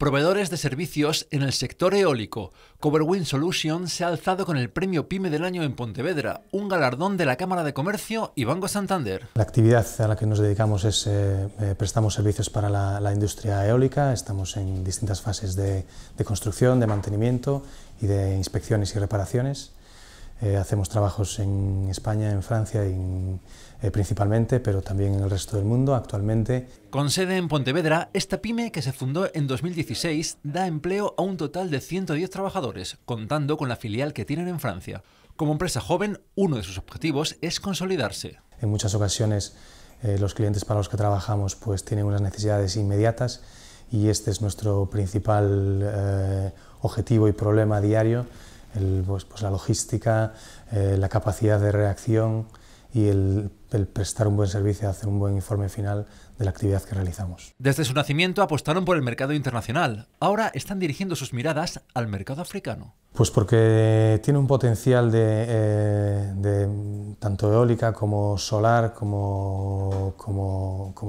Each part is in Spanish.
Proveedores de servicios en el sector eólico, Coverwind Solutions se ha alzado con el premio PYME del año en Pontevedra, un galardón de la Cámara de Comercio y Banco Santander. La actividad a la que nos dedicamos es eh, eh, prestamos servicios para la, industria eólica, estamos en distintas fases de construcción, de mantenimiento y de inspecciones y reparaciones. Eh, hacemos trabajos en España, en Francia eh, principalmente, pero también en el resto del mundo actualmente. Con sede en Pontevedra, esta pyme que se fundó en 2016 da empleo a un total de 110 trabajadores, contando con la filial que tienen en Francia. Como empresa joven, uno de sus objetivos es consolidarse. En muchas ocasiones eh, los clientes para los que trabajamos pues, tienen unas necesidades inmediatas y este es nuestro principal objetivo y problema diario pues, pues, la logística, eh, la capacidad de reacción y el, prestar un buen servicio, hacer un buen informe final de la actividad que realizamos. Desde su nacimiento apostaron por el mercado internacional. Ahora están dirigiendo sus miradas al mercado africano. Pues porque tiene un potencial de, eh, tanto eólica como solar, como,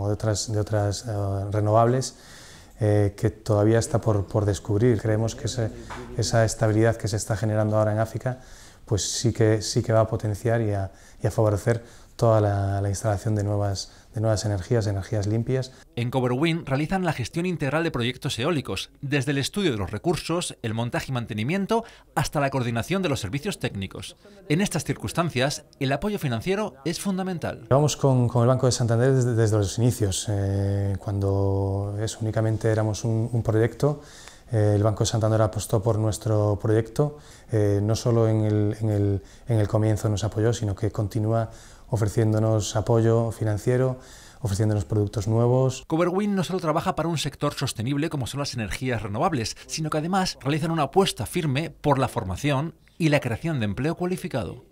de otras, de otras eh, renovables eh, que todavía está por, por descubrir. Creemos que esa estabilidad que se está generando ahora en África pues sí que, sí que va a potenciar y a, favorecer toda la, instalación de nuevas, de nuevas energías, energías limpias. En Coverwind realizan la gestión integral de proyectos eólicos, desde el estudio de los recursos, el montaje y mantenimiento, hasta la coordinación de los servicios técnicos. En estas circunstancias, el apoyo financiero es fundamental. Vamos con, el Banco de Santander desde, los inicios, eh, cuando es, únicamente éramos un proyecto eh, el Banco de Santander apostó por nuestro proyecto, eh, no solo en el, en el, comienzo nos apoyó, sino que continúa ofreciéndonos apoyo financiero, ofreciéndonos productos nuevos. Coverwin no solo trabaja para un sector sostenible como son las energías renovables, sino que además realizan una apuesta firme por la formación y la creación de empleo cualificado.